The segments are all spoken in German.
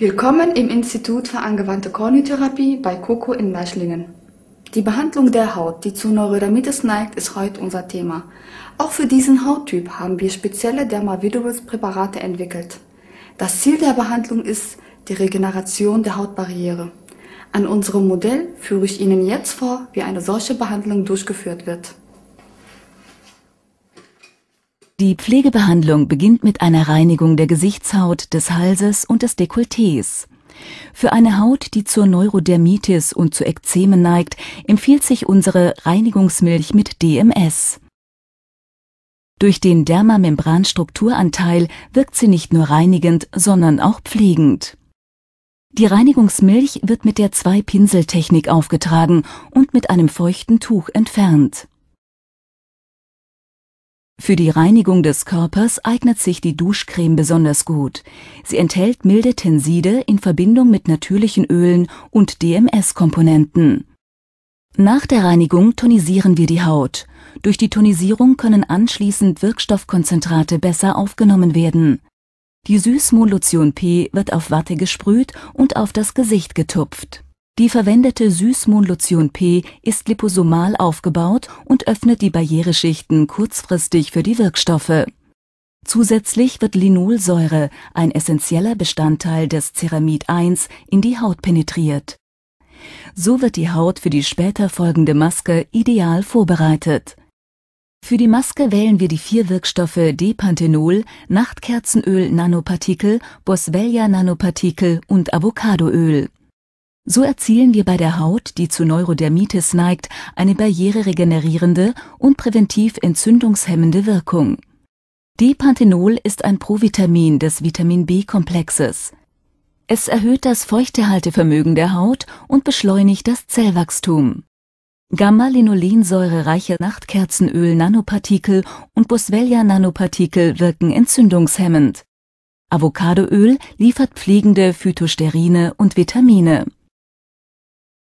Willkommen im Institut für angewandte Kornitherapie bei Coco in Leischlingen. Die Behandlung der Haut, die zu Neurodermitis neigt, ist heute unser Thema. Auch für diesen Hauttyp haben wir spezielle Dermavidorus-Präparate entwickelt. Das Ziel der Behandlung ist die Regeneration der Hautbarriere. An unserem Modell führe ich Ihnen jetzt vor, wie eine solche Behandlung durchgeführt wird. Die Pflegebehandlung beginnt mit einer Reinigung der Gesichtshaut, des Halses und des Dekolletés. Für eine Haut, die zur Neurodermitis und zu Ekzemen neigt, empfiehlt sich unsere Reinigungsmilch mit DMS. Durch den Dermamembranstrukturanteil wirkt sie nicht nur reinigend, sondern auch pflegend. Die Reinigungsmilch wird mit der Zwei-Pinsel-Technik aufgetragen und mit einem feuchten Tuch entfernt für die Reinigung des Körpers eignet sich die Duschcreme besonders gut. Sie enthält milde Tenside in Verbindung mit natürlichen Ölen und DMS-Komponenten. Nach der Reinigung tonisieren wir die Haut. Durch die Tonisierung können anschließend Wirkstoffkonzentrate besser aufgenommen werden. Die Süßmolution P wird auf Watte gesprüht und auf das Gesicht getupft. Die verwendete Süßmonlotion P ist liposomal aufgebaut und öffnet die Barriereschichten kurzfristig für die Wirkstoffe. Zusätzlich wird Linolsäure, ein essentieller Bestandteil des Ceramid 1, in die Haut penetriert. So wird die Haut für die später folgende Maske ideal vorbereitet. Für die Maske wählen wir die vier Wirkstoffe Depanthenol, Nachtkerzenöl Nanopartikel, Boswellia Nanopartikel und Avocadoöl. So erzielen wir bei der Haut, die zu Neurodermitis neigt, eine barriereregenerierende und präventiv entzündungshemmende Wirkung. D-Panthenol ist ein Provitamin des Vitamin B-Komplexes. Es erhöht das Feuchtehaltevermögen der Haut und beschleunigt das Zellwachstum. gamma reiche Nachtkerzenöl-Nanopartikel und Boswellia-Nanopartikel wirken entzündungshemmend. Avocadoöl liefert pflegende Phytosterine und Vitamine.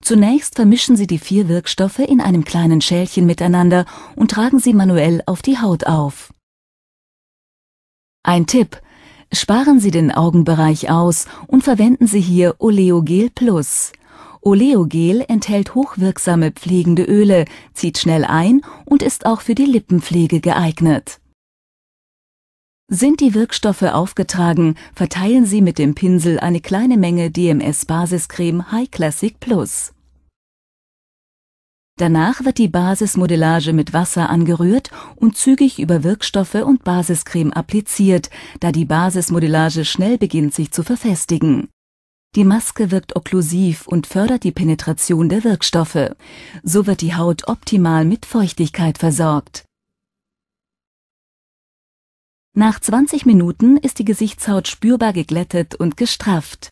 Zunächst vermischen Sie die vier Wirkstoffe in einem kleinen Schälchen miteinander und tragen sie manuell auf die Haut auf. Ein Tipp. Sparen Sie den Augenbereich aus und verwenden Sie hier Oleogel Plus. Oleogel enthält hochwirksame pflegende Öle, zieht schnell ein und ist auch für die Lippenpflege geeignet. Sind die Wirkstoffe aufgetragen, verteilen Sie mit dem Pinsel eine kleine Menge DMS Basiscreme High Classic Plus. Danach wird die Basismodellage mit Wasser angerührt und zügig über Wirkstoffe und Basiscreme appliziert, da die Basismodellage schnell beginnt sich zu verfestigen. Die Maske wirkt okklusiv und fördert die Penetration der Wirkstoffe. So wird die Haut optimal mit Feuchtigkeit versorgt. Nach 20 Minuten ist die Gesichtshaut spürbar geglättet und gestrafft.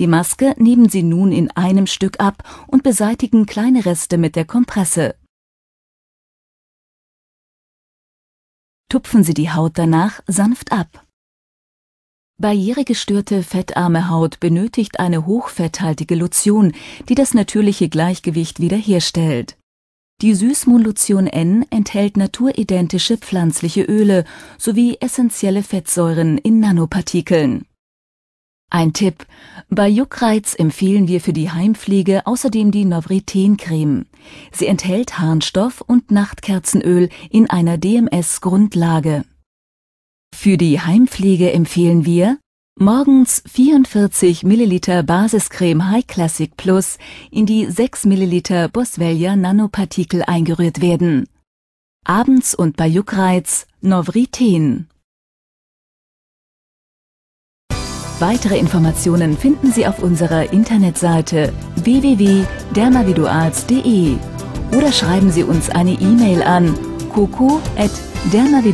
Die Maske nehmen Sie nun in einem Stück ab und beseitigen kleine Reste mit der Kompresse. Tupfen Sie die Haut danach sanft ab. Barrieregestörte, fettarme Haut benötigt eine hochfetthaltige Lotion, die das natürliche Gleichgewicht wiederherstellt. Die Süßmolution N enthält naturidentische pflanzliche Öle sowie essentielle Fettsäuren in Nanopartikeln. Ein Tipp. Bei Juckreiz empfehlen wir für die Heimpflege außerdem die Novriten-Creme. Sie enthält Harnstoff und Nachtkerzenöl in einer DMS-Grundlage. Für die Heimpflege empfehlen wir Morgens 44 ml Basiscreme High Classic Plus in die 6 ml Boswellia Nanopartikel eingerührt werden. Abends und bei Juckreiz Novriten. Weitere Informationen finden Sie auf unserer Internetseite www.dermaviduals.de oder schreiben Sie uns eine E-Mail an coco@dermaviduals.de.